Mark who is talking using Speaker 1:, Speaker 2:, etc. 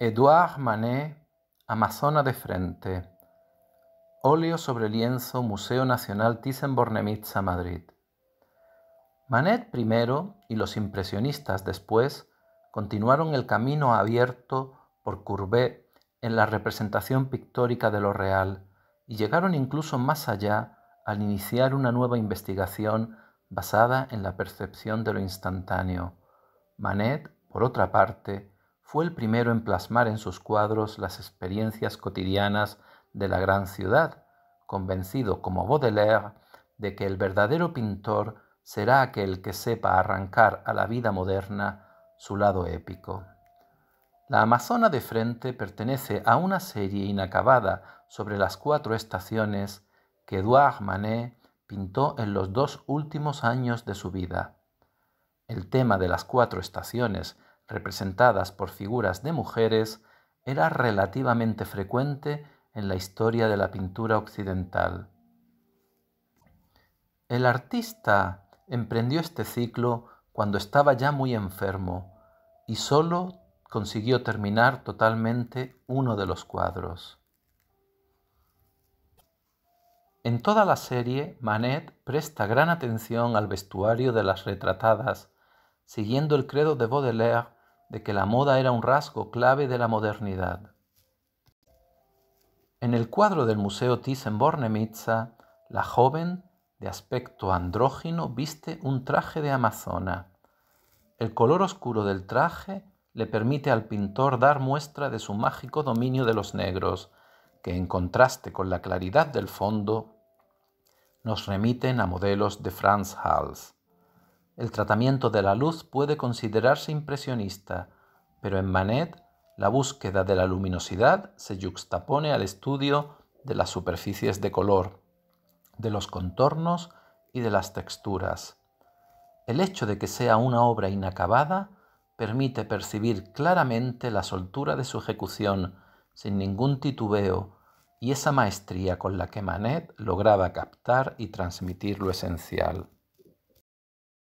Speaker 1: Edouard Manet, Amazona de frente. Óleo sobre lienzo, Museo Nacional Thyssen-Bornemisza, Madrid. Manet primero y los impresionistas después continuaron el camino abierto por Courbet en la representación pictórica de lo real y llegaron incluso más allá al iniciar una nueva investigación basada en la percepción de lo instantáneo. Manet, por otra parte, fue el primero en plasmar en sus cuadros las experiencias cotidianas de la gran ciudad, convencido como Baudelaire de que el verdadero pintor será aquel que sepa arrancar a la vida moderna su lado épico. La Amazona de frente pertenece a una serie inacabada sobre las cuatro estaciones que Edouard Manet pintó en los dos últimos años de su vida. El tema de las cuatro estaciones representadas por figuras de mujeres era relativamente frecuente en la historia de la pintura occidental. El artista emprendió este ciclo cuando estaba ya muy enfermo y solo consiguió terminar totalmente uno de los cuadros. En toda la serie, Manet presta gran atención al vestuario de las retratadas, siguiendo el credo de Baudelaire de que la moda era un rasgo clave de la modernidad. En el cuadro del Museo Thyssen-Bornemisza, la joven, de aspecto andrógino, viste un traje de amazona. El color oscuro del traje le permite al pintor dar muestra de su mágico dominio de los negros, que en contraste con la claridad del fondo, nos remiten a modelos de Franz Hals. El tratamiento de la luz puede considerarse impresionista, pero en Manet la búsqueda de la luminosidad se yuxtapone al estudio de las superficies de color, de los contornos y de las texturas. El hecho de que sea una obra inacabada permite percibir claramente la soltura de su ejecución sin ningún titubeo y esa maestría con la que Manet lograba captar y transmitir lo esencial.